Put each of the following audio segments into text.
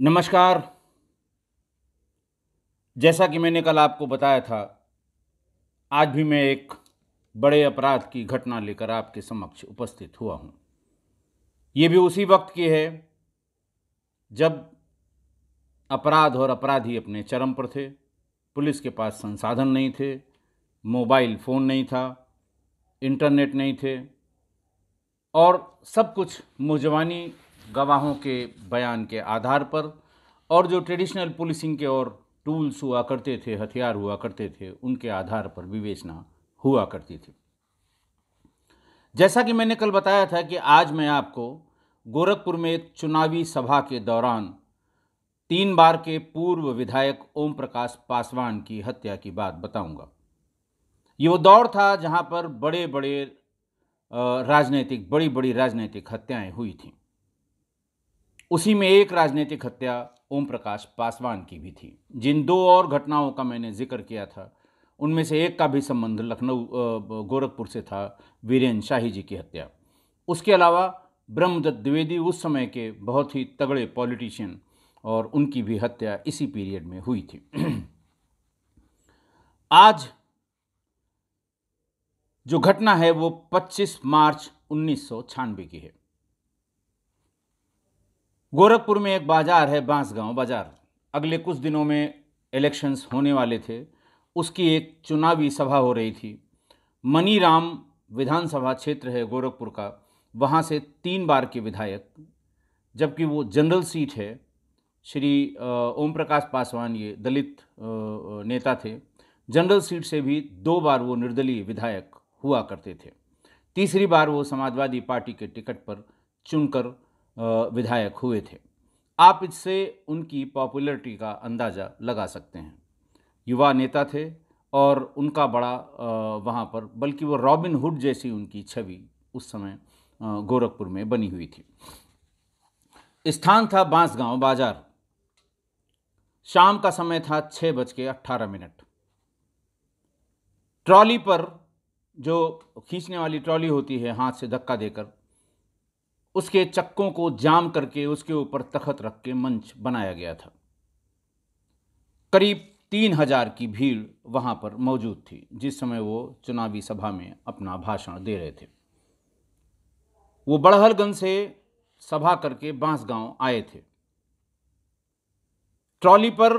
नमस्कार जैसा कि मैंने कल आपको बताया था आज भी मैं एक बड़े अपराध की घटना लेकर आपके समक्ष उपस्थित हुआ हूँ ये भी उसी वक्त की है जब अपराध और अपराधी अपने चरम पर थे पुलिस के पास संसाधन नहीं थे मोबाइल फ़ोन नहीं था इंटरनेट नहीं थे और सब कुछ मुजवानी गवाहों के बयान के आधार पर और जो ट्रेडिशनल पुलिसिंग के और टूल्स हुआ करते थे हथियार हुआ करते थे उनके आधार पर विवेचना हुआ करती थी जैसा कि मैंने कल बताया था कि आज मैं आपको गोरखपुर में एक चुनावी सभा के दौरान तीन बार के पूर्व विधायक ओम प्रकाश पासवान की हत्या की बात बताऊंगा ये वो दौर था जहां पर बड़े बड़े राजनीतिक बड़ी बड़ी राजनीतिक हत्याएं हुई थीं उसी में एक राजनीतिक हत्या ओम प्रकाश पासवान की भी थी जिन दो और घटनाओं का मैंने जिक्र किया था उनमें से एक का भी संबंध लखनऊ गोरखपुर से था वीरेन शाही जी की हत्या उसके अलावा ब्रह्मदत्त द्विवेदी उस समय के बहुत ही तगड़े पॉलिटिशियन और उनकी भी हत्या इसी पीरियड में हुई थी आज जो घटना है वो 25 मार्च उन्नीस की है गोरखपुर में एक बाज़ार है बांसगांव बाज़ार अगले कुछ दिनों में इलेक्शंस होने वाले थे उसकी एक चुनावी सभा हो रही थी मनीराम विधानसभा क्षेत्र है गोरखपुर का वहाँ से तीन बार के विधायक जबकि वो जनरल सीट है श्री ओम प्रकाश पासवान ये दलित नेता थे जनरल सीट से भी दो बार वो निर्दलीय विधायक हुआ करते थे तीसरी बार वो समाजवादी पार्टी के टिकट पर चुनकर विधायक हुए थे आप इससे उनकी पॉपुलैरिटी का अंदाज़ा लगा सकते हैं युवा नेता थे और उनका बड़ा वहाँ पर बल्कि वो रॉबिन हुड जैसी उनकी छवि उस समय गोरखपुर में बनी हुई थी स्थान था बांसगांव बाजार शाम का समय था छः बज के अट्ठारह मिनट ट्रॉली पर जो खींचने वाली ट्रॉली होती है हाथ से धक्का देकर उसके चक्कों को जाम करके उसके ऊपर तखत रख के मंच बनाया गया था करीब तीन हजार की भीड़ वहां पर मौजूद थी जिस समय वो चुनावी सभा में अपना भाषण दे रहे थे वो बड़हलगंज से सभा करके बांसगांव आए थे ट्रॉली पर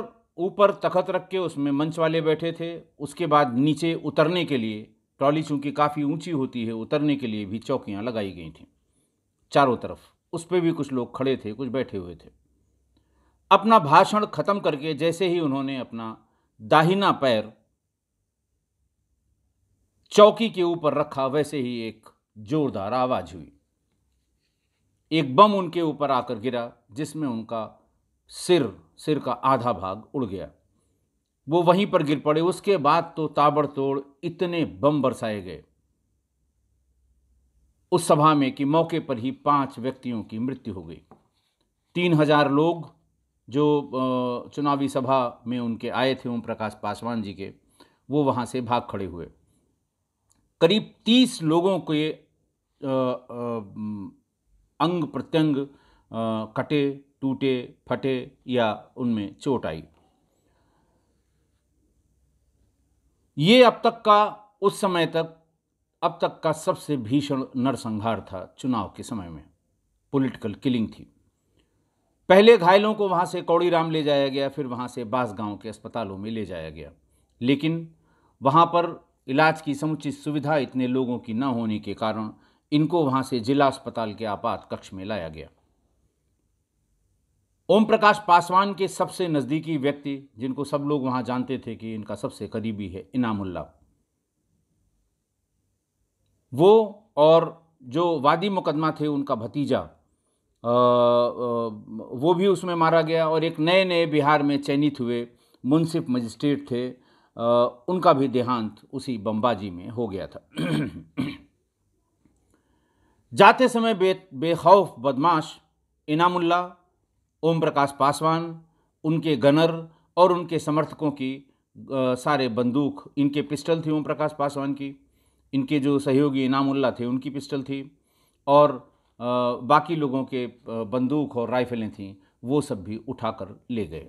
ऊपर तखत रख के उसमें मंच वाले बैठे थे उसके बाद नीचे उतरने के लिए ट्रॉली चूंकि काफ़ी ऊंची होती है उतरने के लिए भी चौकियां लगाई गई थीं चारों तरफ उस पर भी कुछ लोग खड़े थे कुछ बैठे हुए थे अपना भाषण खत्म करके जैसे ही उन्होंने अपना दाहिना पैर चौकी के ऊपर रखा वैसे ही एक जोरदार आवाज हुई एक बम उनके ऊपर आकर गिरा जिसमें उनका सिर सिर का आधा भाग उड़ गया वो वहीं पर गिर पड़े उसके बाद तो ताबड़तोड़ इतने बम बरसाए गए उस सभा में कि मौके पर ही पांच व्यक्तियों की मृत्यु हो गई तीन हजार लोग जो चुनावी सभा में उनके आए थे ओम प्रकाश पासवान जी के वो वहां से भाग खड़े हुए करीब तीस लोगों के अंग प्रत्यंग कटे टूटे फटे या उनमें चोट आई ये अब तक का उस समय तक अब तक का सबसे भीषण नरसंहार था चुनाव के समय में पॉलिटिकल किलिंग थी पहले घायलों को वहां से कौड़ीराम ले जाया गया फिर वहां से बास गांव के अस्पतालों में ले जाया गया लेकिन वहां पर इलाज की समुचित सुविधा इतने लोगों की न होने के कारण इनको वहां से जिला अस्पताल के आपात कक्ष में लाया गया ओम प्रकाश पासवान के सबसे नज़दीकी व्यक्ति जिनको सब लोग वहां जानते थे कि इनका सबसे करीबी है इनामुल्ला वो और जो वादी मुकदमा थे उनका भतीजा वो भी उसमें मारा गया और एक नए नए बिहार में चयनित हुए मुंसिफ मजिस्ट्रेट थे उनका भी देहांत उसी बम्बाजी में हो गया था जाते समय बे बेखौफ बदमाश इनामुल्ला ओम प्रकाश पासवान उनके गनर और उनके समर्थकों की सारे बंदूक इनके पिस्टल थी ओम प्रकाश पासवान की इनके जो सहयोगी इनामुल्ला थे उनकी पिस्टल थी और बाकी लोगों के बंदूक और राइफलें थीं वो सब भी उठाकर ले गए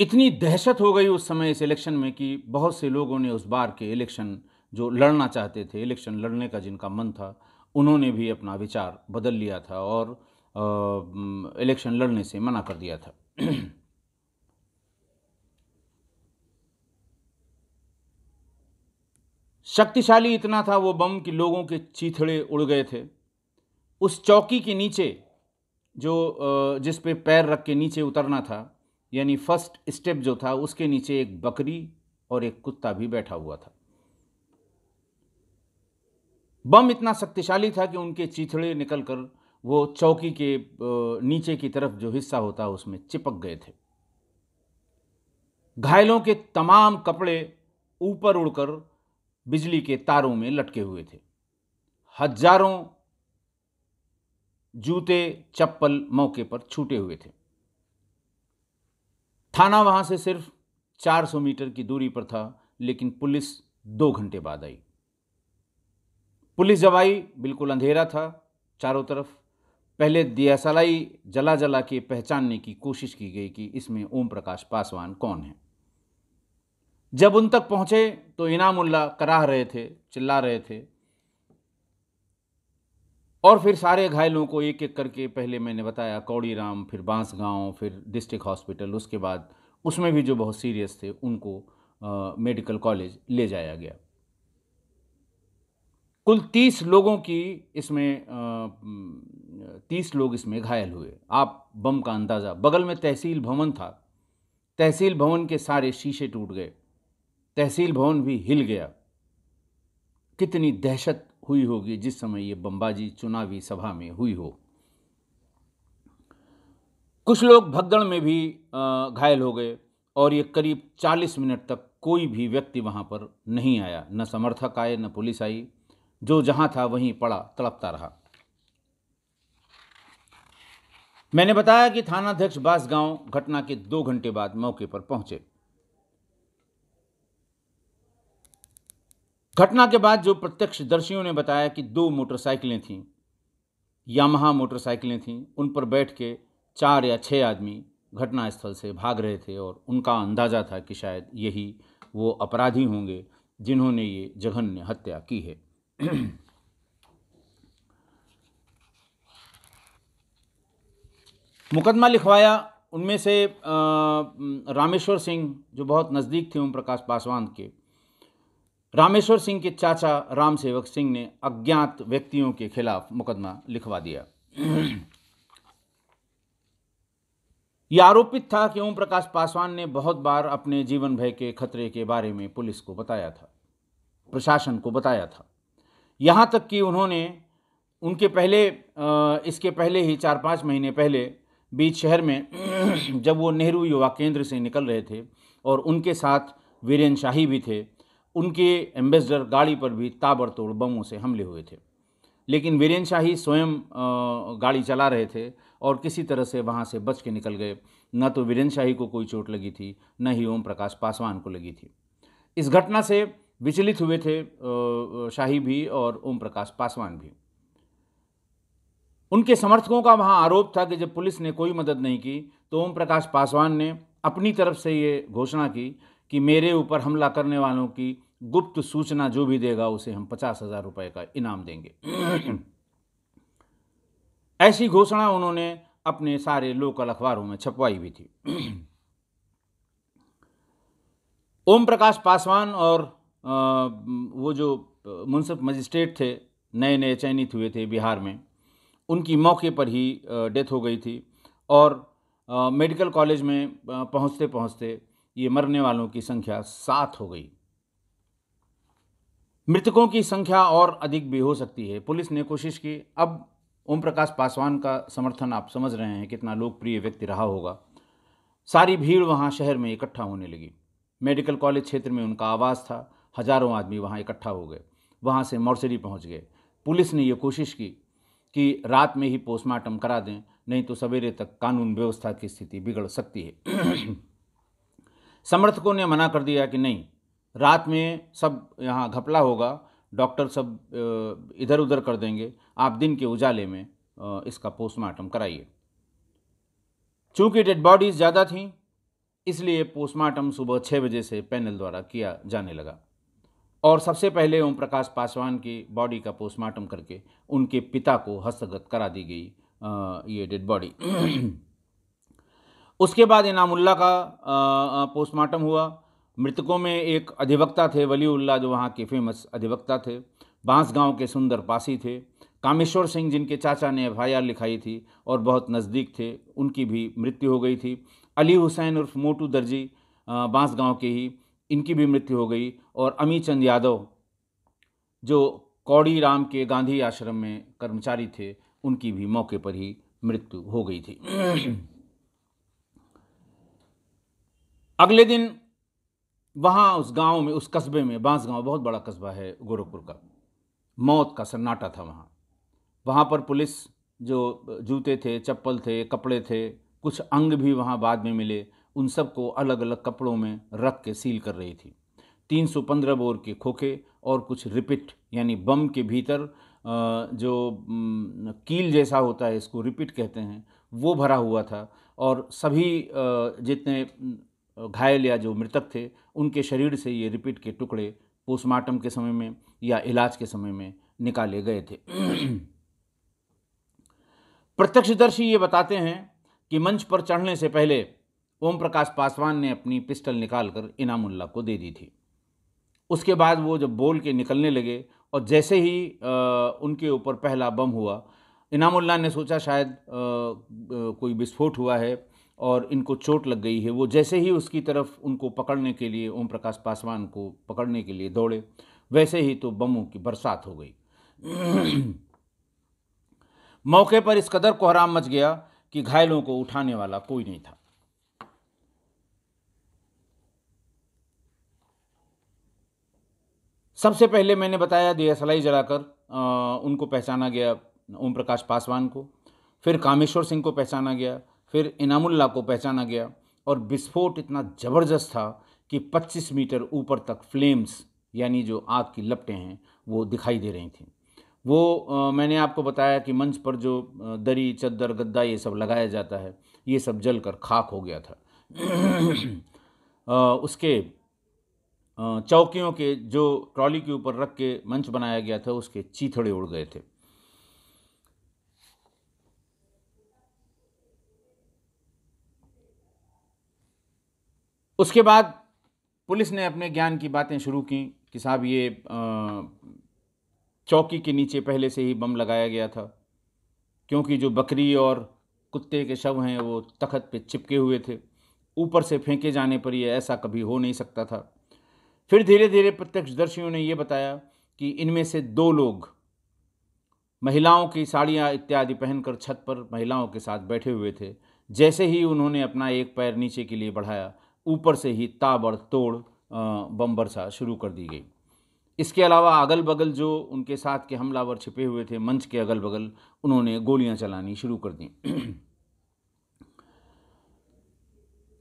इतनी दहशत हो गई उस समय इस इलेक्शन में कि बहुत से लोगों ने उस बार के इलेक्शन जो लड़ना चाहते थे इलेक्शन लड़ने का जिनका मन था उन्होंने भी अपना विचार बदल लिया था और इलेक्शन लड़ने से मना कर दिया था शक्तिशाली इतना था वो बम कि लोगों के चीथड़े उड़ गए थे उस चौकी के नीचे जो जिस पे पैर रख के नीचे उतरना था यानी फर्स्ट स्टेप जो था उसके नीचे एक बकरी और एक कुत्ता भी बैठा हुआ था बम इतना शक्तिशाली था कि उनके चीथड़े निकलकर वो चौकी के नीचे की तरफ जो हिस्सा होता उसमें चिपक गए थे घायलों के तमाम कपड़े ऊपर उड़कर बिजली के तारों में लटके हुए थे हजारों जूते चप्पल मौके पर छूटे हुए थे थाना वहां से सिर्फ 400 मीटर की दूरी पर था लेकिन पुलिस दो घंटे बाद आई पुलिस जब आई बिल्कुल अंधेरा था चारों तरफ पहले दियासलाई जला जला के पहचानने की कोशिश की गई कि इसमें ओम प्रकाश पासवान कौन है जब उन तक पहुंचे तो इनामुल्ला कराह रहे थे चिल्ला रहे थे और फिर सारे घायलों को एक एक करके पहले मैंने बताया कौड़ी राम फिर बांस गांव फिर डिस्ट्रिक्ट हॉस्पिटल उसके बाद उसमें भी जो बहुत सीरियस थे उनको आ, मेडिकल कॉलेज ले जाया गया कुल तीस लोगों की इसमें तीस लोग इसमें घायल हुए आप बम का अंदाज़ा बगल में तहसील भवन था तहसील भवन के सारे शीशे टूट गए तहसील भवन भी हिल गया कितनी दहशत हुई होगी जिस समय ये बम्बाजी चुनावी सभा में हुई हो कुछ लोग भगदड़ में भी घायल हो गए और ये करीब 40 मिनट तक कोई भी व्यक्ति वहाँ पर नहीं आया न समर्थक आए न पुलिस आई जो जहाँ था वहीं पड़ा तड़पता रहा मैंने बताया कि थानाध्यक्ष बासगांव घटना के दो घंटे बाद मौके पर पहुंचे घटना के बाद जो प्रत्यक्षदर्शियों ने बताया कि दो मोटरसाइकिलें थीं यामहा मोटरसाइकिलें थीं उन पर बैठ के चार या छः आदमी घटनास्थल से भाग रहे थे और उनका अंदाज़ा था कि शायद यही वो अपराधी होंगे जिन्होंने ये जघन्य हत्या की है मुकदमा लिखवाया उनमें से रामेश्वर सिंह जो बहुत नज़दीक थे ओम प्रकाश पासवान के रामेश्वर सिंह के चाचा राम सेवक सिंह ने अज्ञात व्यक्तियों के खिलाफ मुकदमा लिखवा दिया यह आरोपित था कि ओम प्रकाश पासवान ने बहुत बार अपने जीवन भय के खतरे के बारे में पुलिस को बताया था प्रशासन को बताया था यहाँ तक कि उन्होंने उनके पहले इसके पहले ही चार पाँच महीने पहले बीच शहर में जब वो नेहरू युवा केंद्र से निकल रहे थे और उनके साथ वीरेन शाही भी थे उनके एम्बेसडर गाड़ी पर भी ताबड़तोड़ बमों से हमले हुए थे लेकिन वीरेन शाही स्वयं गाड़ी चला रहे थे और किसी तरह से वहाँ से बच के निकल गए न तो वीरेन शाही को कोई चोट लगी थी न ही ओम प्रकाश पासवान को लगी थी इस घटना से विचलित हुए थे शाही भी और ओम प्रकाश पासवान भी उनके समर्थकों का वहाँ आरोप था कि जब पुलिस ने कोई मदद नहीं की तो ओम प्रकाश पासवान ने अपनी तरफ से ये घोषणा की कि मेरे ऊपर हमला करने वालों की गुप्त सूचना जो भी देगा उसे हम पचास हज़ार रुपये का इनाम देंगे ऐसी घोषणा उन्होंने अपने सारे लोकल अखबारों में छपवाई हुई थी ओम प्रकाश पासवान और वो जो मुंसिफ मजिस्ट्रेट थे नए नए चयनित हुए थे बिहार में उनकी मौके पर ही डेथ हो गई थी और मेडिकल कॉलेज में पहुंचते पहुंचते ये मरने वालों की संख्या सात हो गई मृतकों की संख्या और अधिक भी हो सकती है पुलिस ने कोशिश की अब ओम प्रकाश पासवान का समर्थन आप समझ रहे हैं कितना लोकप्रिय व्यक्ति रहा होगा सारी भीड़ वहां शहर में इकट्ठा होने लगी मेडिकल कॉलेज क्षेत्र में उनका आवास था हजारों आदमी वहां इकट्ठा हो गए वहां से मोरसरी पहुंच गए पुलिस ने ये कोशिश की कि रात में ही पोस्टमार्टम करा दें नहीं तो सवेरे तक कानून व्यवस्था की स्थिति बिगड़ सकती है समर्थकों ने मना कर दिया कि नहीं रात में सब यहाँ घपला होगा डॉक्टर सब इधर उधर कर देंगे आप दिन के उजाले में इसका पोस्टमार्टम कराइए चूंकि डेड बॉडीज़ ज़्यादा थी इसलिए पोस्टमार्टम सुबह छः बजे से पैनल द्वारा किया जाने लगा और सबसे पहले ओम प्रकाश पासवान की बॉडी का पोस्टमार्टम करके उनके पिता को हस्तगत करा दी गई ये डेड बॉडी उसके बाद इनामुल्ला का पोस्टमार्टम हुआ मृतकों में एक अधिवक्ता थे वलीउल्ला जो वहाँ के फेमस अधिवक्ता थे बांस गांव के सुंदर पासी थे कामेश्वर सिंह जिनके चाचा ने एफ लिखाई थी और बहुत नज़दीक थे उनकी भी मृत्यु हो गई थी अली हुसैन उर्फ मोटू दर्जी बांस गांव के ही इनकी भी मृत्यु हो गई और अमी चंद यादव जो कौड़ी राम के गांधी आश्रम में कर्मचारी थे उनकी भी मौके पर ही मृत्यु हो गई थी अगले दिन वहाँ उस गांव में उस कस्बे में बांस गांव बहुत बड़ा कस्बा है गोरखपुर का मौत का सन्नाटा था वहाँ वहाँ पर पुलिस जो जूते थे चप्पल थे कपड़े थे कुछ अंग भी वहाँ बाद में मिले उन सबको अलग अलग कपड़ों में रख के सील कर रही थी 315 बोर के खोखे और कुछ रिपिट यानी बम के भीतर जो कील जैसा होता है इसको रिपिट कहते हैं वो भरा हुआ था और सभी जितने घायल या जो मृतक थे उनके शरीर से ये रिपीट के टुकड़े पोस्टमार्टम के समय में या इलाज के समय में निकाले गए थे प्रत्यक्षदर्शी ये बताते हैं कि मंच पर चढ़ने से पहले ओम प्रकाश पासवान ने अपनी पिस्टल निकालकर इनामुल्ला को दे दी थी उसके बाद वो जब बोल के निकलने लगे और जैसे ही आ, उनके ऊपर पहला बम हुआ इनामुल्ला ने सोचा शायद आ, कोई विस्फोट हुआ है और इनको चोट लग गई है वो जैसे ही उसकी तरफ उनको पकड़ने के लिए ओम प्रकाश पासवान को पकड़ने के लिए दौड़े वैसे ही तो बमों की बरसात हो गई मौके पर इस कदर कोहराम मच गया कि घायलों को उठाने वाला कोई नहीं था सबसे पहले मैंने बताया सलाई जलाकर उनको पहचाना गया ओम प्रकाश पासवान को फिर कामेश्वर सिंह को पहचाना गया फिर इनामुल्ला को पहचाना गया और विस्फोट इतना ज़बरदस्त था कि 25 मीटर ऊपर तक फ्लेम्स यानी जो आग की लपटें हैं वो दिखाई दे रही थीं वो आ, मैंने आपको बताया कि मंच पर जो दरी चद्दर गद्दा ये सब लगाया जाता है ये सब जल कर खाक हो गया था आ, उसके चौकियों के जो ट्रॉली के ऊपर रख के मंच बनाया गया था उसके चीथड़े उड़ गए थे उसके बाद पुलिस ने अपने ज्ञान की बातें शुरू की कि साहब ये चौकी के नीचे पहले से ही बम लगाया गया था क्योंकि जो बकरी और कुत्ते के शव हैं वो तखत पे चिपके हुए थे ऊपर से फेंके जाने पर ये ऐसा कभी हो नहीं सकता था फिर धीरे धीरे प्रत्यक्षदर्शियों ने ये बताया कि इनमें से दो लोग महिलाओं की साड़ियाँ इत्यादि पहनकर छत पर महिलाओं के साथ बैठे हुए थे जैसे ही उन्होंने अपना एक पैर नीचे के लिए बढ़ाया ऊपर से ही ताबड़तोड़ बम बरसा शुरू कर दी गई इसके अलावा अगल बगल जो उनके साथ के हमलावर छिपे हुए थे मंच के अगल बगल उन्होंने गोलियां चलानी शुरू कर दी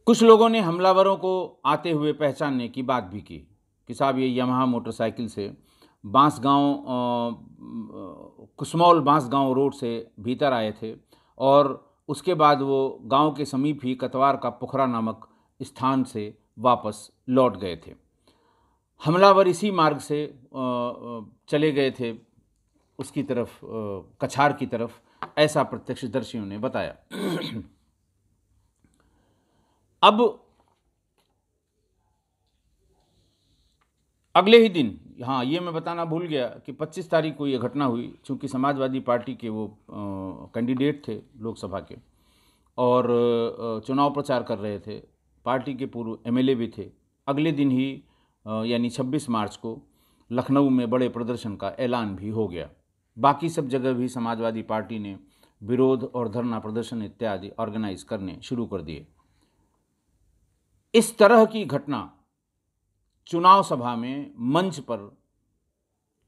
कुछ लोगों ने हमलावरों को आते हुए पहचानने की बात भी की कि साहब ये यमहा मोटरसाइकिल से बांस गांव कुसमौल बांस गांव रोड से भीतर आए थे और उसके बाद वो गांव के समीप ही कतवार का पुखरा नामक स्थान से वापस लौट गए थे हमलावर इसी मार्ग से चले गए थे उसकी तरफ कछार की तरफ ऐसा प्रत्यक्षदर्शियों ने बताया अब अगले ही दिन हाँ ये मैं बताना भूल गया कि 25 तारीख को ये घटना हुई क्योंकि समाजवादी पार्टी के वो कैंडिडेट थे लोकसभा के और चुनाव प्रचार कर रहे थे पार्टी के पूर्व एमएलए भी थे अगले दिन ही यानी 26 मार्च को लखनऊ में बड़े प्रदर्शन का ऐलान भी हो गया बाकी सब जगह भी समाजवादी पार्टी ने विरोध और धरना प्रदर्शन इत्यादि ऑर्गेनाइज करने शुरू कर दिए इस तरह की घटना चुनाव सभा में मंच पर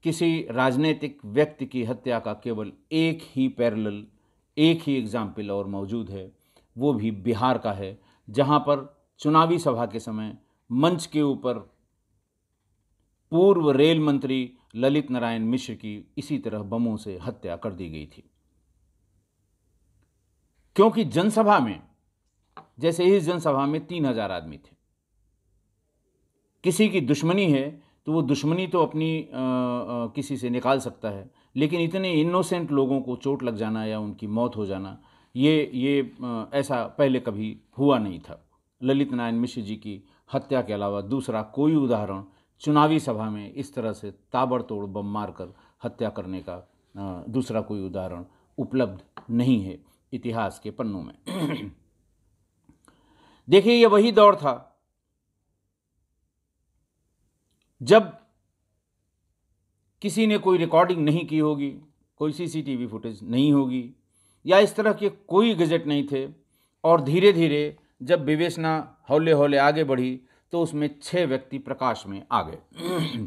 किसी राजनीतिक व्यक्ति की हत्या का केवल एक ही पैरल एक ही एग्जाम्पल और मौजूद है वो भी बिहार का है जहाँ पर चुनावी सभा के समय मंच के ऊपर पूर्व रेल मंत्री ललित नारायण मिश्र की इसी तरह बमों से हत्या कर दी गई थी क्योंकि जनसभा में जैसे इस जनसभा में तीन हजार आदमी थे किसी की दुश्मनी है तो वो दुश्मनी तो अपनी आ, आ, किसी से निकाल सकता है लेकिन इतने इनोसेंट लोगों को चोट लग जाना या उनकी मौत हो जाना ये ये आ, ऐसा पहले कभी हुआ नहीं था ललित नारायण मिश्र जी की हत्या के अलावा दूसरा कोई उदाहरण चुनावी सभा में इस तरह से ताबड़तोड़ बम मार कर हत्या करने का दूसरा कोई उदाहरण उपलब्ध नहीं है इतिहास के पन्नों में देखिए यह वही दौर था जब किसी ने कोई रिकॉर्डिंग नहीं की होगी कोई सीसीटीवी फुटेज नहीं होगी या इस तरह के कोई गजट नहीं थे और धीरे धीरे जब विवेचना हौले हौले आगे बढ़ी तो उसमें छह व्यक्ति प्रकाश में आ गए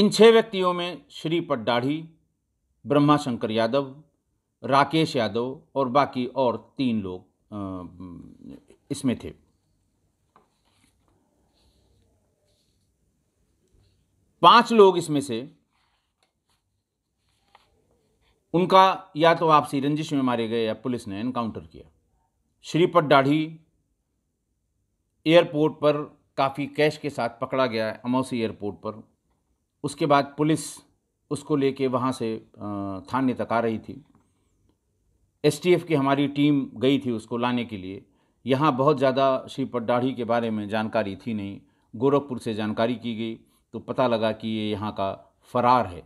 इन छह व्यक्तियों में श्री पड्डाढ़ी ब्रह्माशंकर यादव राकेश यादव और बाकी और तीन लोग इसमें थे पांच लोग इसमें से उनका या तो आपसी रंजिश में मारे गए या पुलिस ने एनकाउंटर किया श्रीपद डाढ़ी एयरपोर्ट पर काफ़ी कैश के साथ पकड़ा गया है अमौसी एयरपोर्ट पर उसके बाद पुलिस उसको लेके वहाँ से थाने तक आ रही थी एसटीएफ की हमारी टीम गई थी उसको लाने के लिए यहाँ बहुत ज़्यादा श्रीपद डाढ़ी के बारे में जानकारी थी नहीं गोरखपुर से जानकारी की गई तो पता लगा कि ये यहाँ का फरार है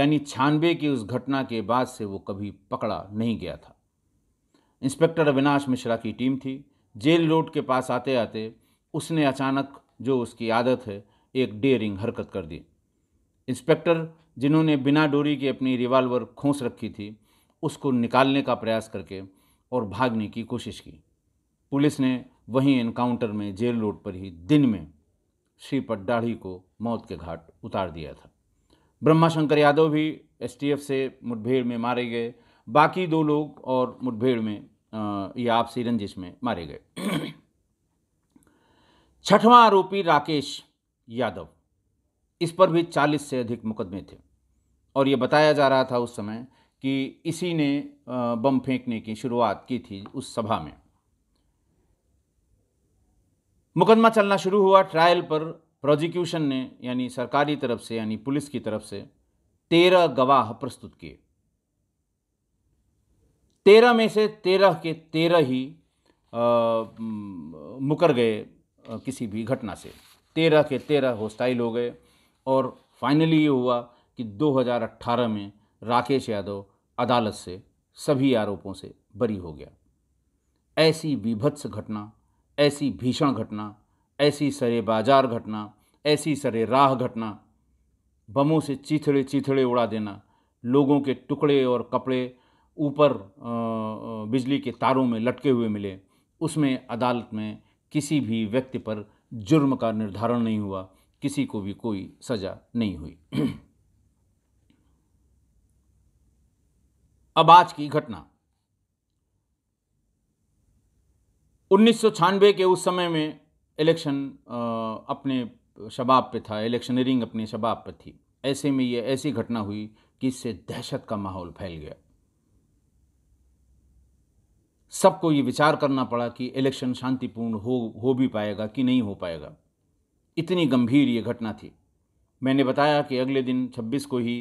यानी छानबे की उस घटना के बाद से वो कभी पकड़ा नहीं गया था इंस्पेक्टर अविनाश मिश्रा की टीम थी जेल रोड के पास आते आते उसने अचानक जो उसकी आदत है एक डेयरिंग हरकत कर दी इंस्पेक्टर जिन्होंने बिना डोरी के अपनी रिवाल्वर खोस रखी थी उसको निकालने का प्रयास करके और भागने की कोशिश की पुलिस ने वहीं एनकाउंटर में जेल रोड पर ही दिन में श्री पड्डाढ़ी को मौत के घाट उतार दिया था ब्रह्माशंकर यादव भी एसटीएफ से मुठभेड़ में मारे गए बाकी दो लोग और मुठभेड़ में ये आपसी रंजिश में मारे गए छठवां आरोपी राकेश यादव इस पर भी 40 से अधिक मुकदमे थे और ये बताया जा रहा था उस समय कि इसी ने बम फेंकने की शुरुआत की थी उस सभा में मुकदमा चलना शुरू हुआ ट्रायल पर प्रोजिक्यूशन ने यानी सरकारी तरफ से यानी पुलिस की तरफ से तेरह गवाह प्रस्तुत किए तेरह में से तेरह के तेरह ही मुकर गए किसी भी घटना से तेरह के तेरह होस्टाइल हो गए और फाइनली ये हुआ कि 2018 में राकेश यादव अदालत से सभी आरोपों से बरी हो गया ऐसी विभत्स घटना ऐसी भीषण घटना ऐसी सरे बाजार घटना ऐसी सरे राह घटना बमों से चीथड़े चीथड़े उड़ा देना लोगों के टुकड़े और कपड़े ऊपर बिजली के तारों में लटके हुए मिले उसमें अदालत में किसी भी व्यक्ति पर जुर्म का निर्धारण नहीं हुआ किसी को भी कोई सज़ा नहीं हुई अब आज की घटना उन्नीस के उस समय में इलेक्शन अपने शबाब पे था इलेक्शनरिंग अपने शबाब पे थी ऐसे में ये ऐसी घटना हुई कि इससे दहशत का माहौल फैल गया सबको ये विचार करना पड़ा कि इलेक्शन शांतिपूर्ण हो हो भी पाएगा कि नहीं हो पाएगा इतनी गंभीर ये घटना थी मैंने बताया कि अगले दिन 26 को ही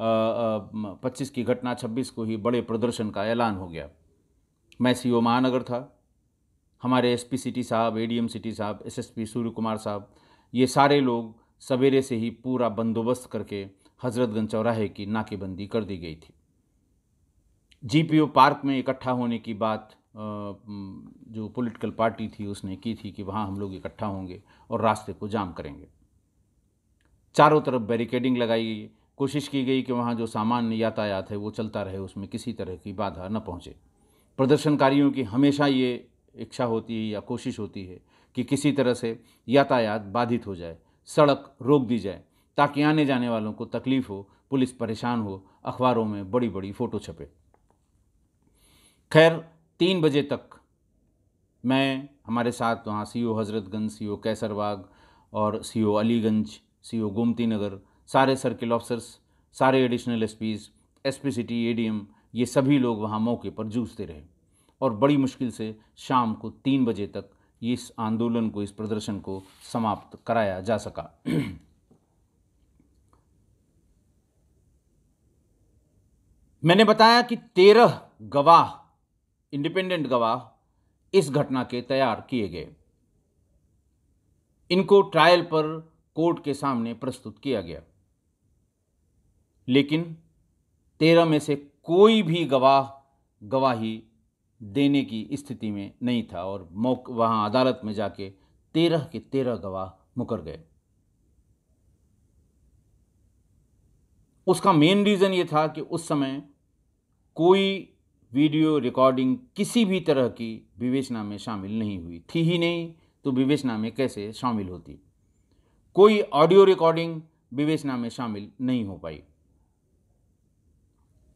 आ, आ, 25 की घटना 26 को ही बड़े प्रदर्शन का ऐलान हो गया मैं सी महानगर था हमारे एस पी सिटी साहब ए डी एम सिटी साहब S S P Surya Kumar साहब ये सारे लोग सवेरे से ही पूरा बंदोबस्त करके हज़रतगंज चौराहे की नाकेबंदी कर दी गई थी जीपीओ पार्क में इकट्ठा होने की बात जो पॉलिटिकल पार्टी थी उसने की थी कि वहाँ हम लोग इकट्ठा होंगे और रास्ते को जाम करेंगे चारों तरफ बैरिकेडिंग लगाई गई कोशिश की गई कि वहाँ जो सामान्य यातायात है वो चलता रहे उसमें किसी तरह की बाधा न पहुँचे प्रदर्शनकारियों की हमेशा ये इच्छा होती है या कोशिश होती है कि किसी तरह से यातायात बाधित हो जाए सड़क रोक दी जाए ताकि आने जाने वालों को तकलीफ़ हो पुलिस परेशान हो अखबारों में बड़ी बड़ी फ़ोटो छपे खैर तीन बजे तक मैं हमारे साथ वहाँ सी ओ e हज़रतगंज सी ओ e कैसरबाग और सी ओ e अलीगंज सी ओ गोमती नगर सारे सर्किल ऑफिसर्स सारे additional S Ps S P city A D M ये सभी लोग वहाँ मौके पर जूझते रहे और बड़ी मुश्किल से शाम को तीन बजे तक इस आंदोलन को इस प्रदर्शन को समाप्त कराया जा सका मैंने बताया कि तेरह गवाह इंडिपेंडेंट गवाह इस घटना के तैयार किए गए इनको ट्रायल पर कोर्ट के सामने प्रस्तुत किया गया लेकिन तेरह में से कोई भी गवाह गवाही देने की स्थिति में नहीं था और मौक वहां अदालत में जाके तेरह के तेरह गवाह मुकर गए उसका मेन रीज़न ये था कि उस समय कोई वीडियो रिकॉर्डिंग किसी भी तरह की विवेचना में शामिल नहीं हुई थी ही नहीं तो विवेचना में कैसे शामिल होती कोई ऑडियो रिकॉर्डिंग विवेचना में शामिल नहीं हो पाई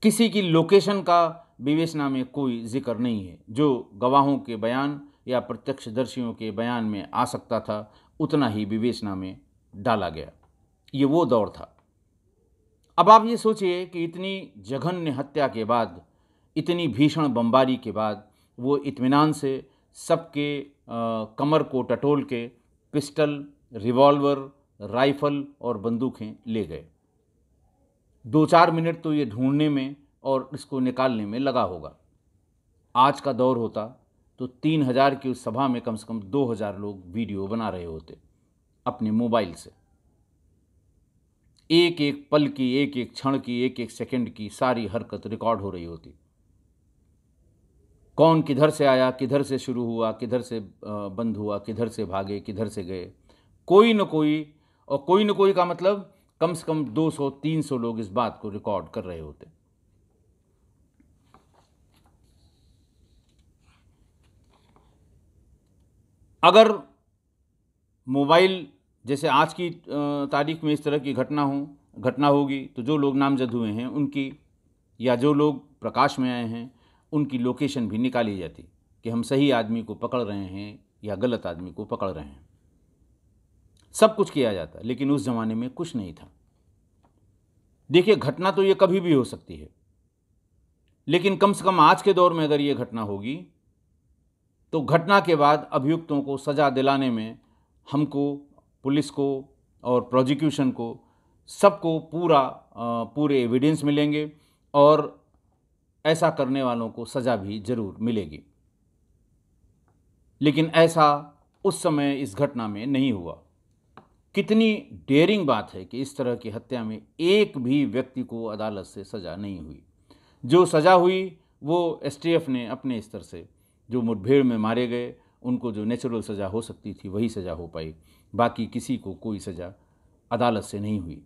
किसी की लोकेशन का विवेचना में कोई जिक्र नहीं है जो गवाहों के बयान या प्रत्यक्षदर्शियों के बयान में आ सकता था उतना ही विवेचना में डाला गया ये वो दौर था अब आप ये सोचिए कि इतनी जघन्य हत्या के बाद इतनी भीषण बमबारी के बाद वो इत्मीनान से सबके कमर को टटोल के पिस्टल रिवॉल्वर राइफ़ल और बंदूकें ले गए दो चार मिनट तो ये ढूंढने में और इसको निकालने में लगा होगा आज का दौर होता तो तीन हज़ार की उस सभा में कम से कम दो हज़ार लोग वीडियो बना रहे होते अपने मोबाइल से एक एक पल की एक एक क्षण की एक एक सेकंड की सारी हरकत रिकॉर्ड हो रही होती कौन किधर से आया किधर से शुरू हुआ किधर से बंद हुआ किधर से भागे किधर से गए कोई न कोई और कोई न कोई का मतलब कम से कम 200-300 लोग इस बात को रिकॉर्ड कर रहे होते अगर मोबाइल जैसे आज की तारीख में इस तरह की घटना हो घटना होगी तो जो लोग नामजद हुए हैं उनकी या जो लोग प्रकाश में आए हैं उनकी लोकेशन भी निकाली जाती कि हम सही आदमी को पकड़ रहे हैं या गलत आदमी को पकड़ रहे हैं सब कुछ किया जाता लेकिन उस ज़माने में कुछ नहीं था देखिए घटना तो ये कभी भी हो सकती है लेकिन कम से कम आज के दौर में अगर ये घटना होगी तो घटना के बाद अभियुक्तों को सज़ा दिलाने में हमको पुलिस को और प्रोजिक्यूशन को सबको पूरा पूरे एविडेंस मिलेंगे और ऐसा करने वालों को सज़ा भी ज़रूर मिलेगी लेकिन ऐसा उस समय इस घटना में नहीं हुआ कितनी डेयरिंग बात है कि इस तरह की हत्या में एक भी व्यक्ति को अदालत से सज़ा नहीं हुई जो सज़ा हुई वो एसटीएफ ने अपने स्तर से जो मुठभेड़ में मारे गए उनको जो नेचुरल सज़ा हो सकती थी वही सज़ा हो पाई बाकी किसी को कोई सज़ा अदालत से नहीं हुई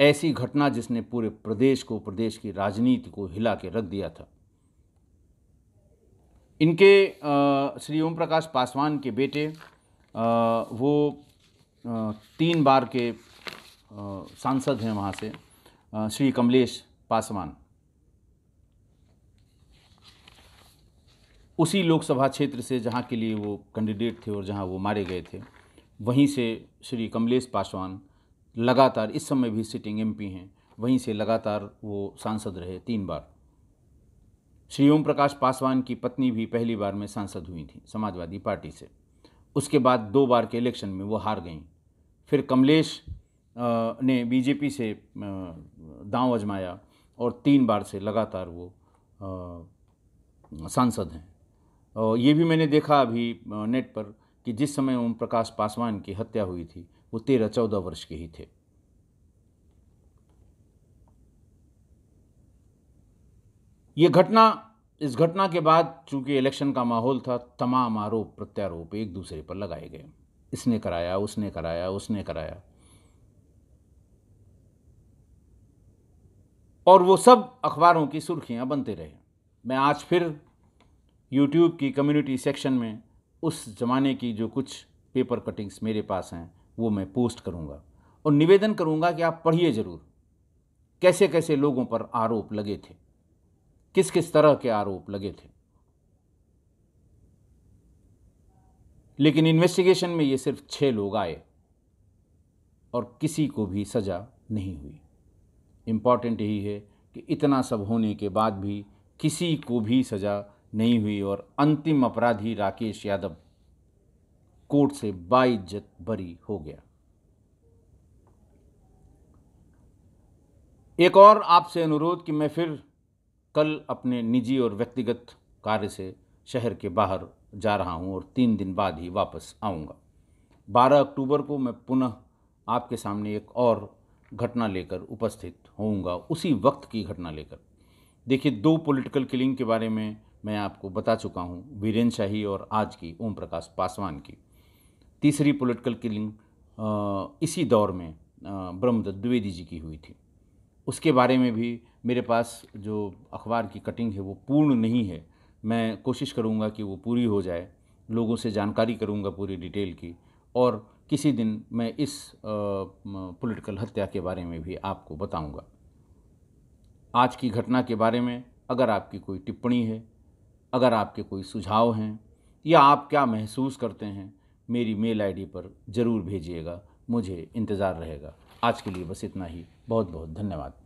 ऐसी घटना जिसने पूरे प्रदेश को प्रदेश की राजनीति को हिला के रख दिया था इनके श्री ओम प्रकाश पासवान के बेटे आ, वो आ, तीन बार के आ, सांसद हैं वहाँ से श्री कमलेश पासवान उसी लोकसभा क्षेत्र से जहाँ के लिए वो कैंडिडेट थे और जहाँ वो मारे गए थे वहीं से श्री कमलेश पासवान लगातार इस समय भी सिटिंग एमपी हैं वहीं से लगातार वो सांसद रहे तीन बार श्री ओम प्रकाश पासवान की पत्नी भी पहली बार में सांसद हुई थी समाजवादी पार्टी से उसके बाद दो बार के इलेक्शन में वो हार गई फिर कमलेश ने बीजेपी से दांव अजमाया और तीन बार से लगातार वो सांसद हैं ये भी मैंने देखा अभी नेट पर कि जिस समय ओम प्रकाश पासवान की हत्या हुई थी वो तेरह चौदह वर्ष के ही थे ये घटना इस घटना के बाद चूंकि इलेक्शन का माहौल था तमाम आरोप प्रत्यारोप एक दूसरे पर लगाए गए इसने कराया उसने कराया उसने कराया और वो सब अखबारों की सुर्खियां बनते रहे मैं आज फिर यूट्यूब की कम्युनिटी सेक्शन में उस ज़माने की जो कुछ पेपर कटिंग्स मेरे पास हैं वो मैं पोस्ट करूँगा और निवेदन करूँगा कि आप पढ़िए ज़रूर कैसे कैसे लोगों पर आरोप लगे थे किस किस तरह के आरोप लगे थे लेकिन इन्वेस्टिगेशन में ये सिर्फ छः लोग आए और किसी को भी सज़ा नहीं हुई इम्पॉर्टेंट यही है कि इतना सब होने के बाद भी किसी को भी सज़ा नहीं हुई और अंतिम अपराधी राकेश यादव कोर्ट से बाइज्जत बरी हो गया एक और आपसे अनुरोध कि मैं फिर कल अपने निजी और व्यक्तिगत कार्य से शहर के बाहर जा रहा हूं और तीन दिन बाद ही वापस आऊंगा 12 अक्टूबर को मैं पुनः आपके सामने एक और घटना लेकर उपस्थित होऊंगा उसी वक्त की घटना लेकर देखिए दो पॉलिटिकल किलिंग के बारे में मैं आपको बता चुका हूं वीरेन शाही और आज की ओम प्रकाश पासवान की तीसरी पॉलिटिकल किलिंग इसी दौर में ब्रह्मदत्त द्विवेदी जी की हुई थी उसके बारे में भी मेरे पास जो अखबार की कटिंग है वो पूर्ण नहीं है मैं कोशिश करूँगा कि वो पूरी हो जाए लोगों से जानकारी करूँगा पूरी डिटेल की और किसी दिन मैं इस पॉलिटिकल हत्या के बारे में भी आपको बताऊँगा आज की घटना के बारे में अगर आपकी कोई टिप्पणी है अगर आपके कोई सुझाव हैं या आप क्या महसूस करते हैं मेरी मेल आईडी पर ज़रूर भेजिएगा मुझे इंतज़ार रहेगा आज के लिए बस इतना ही बहुत बहुत धन्यवाद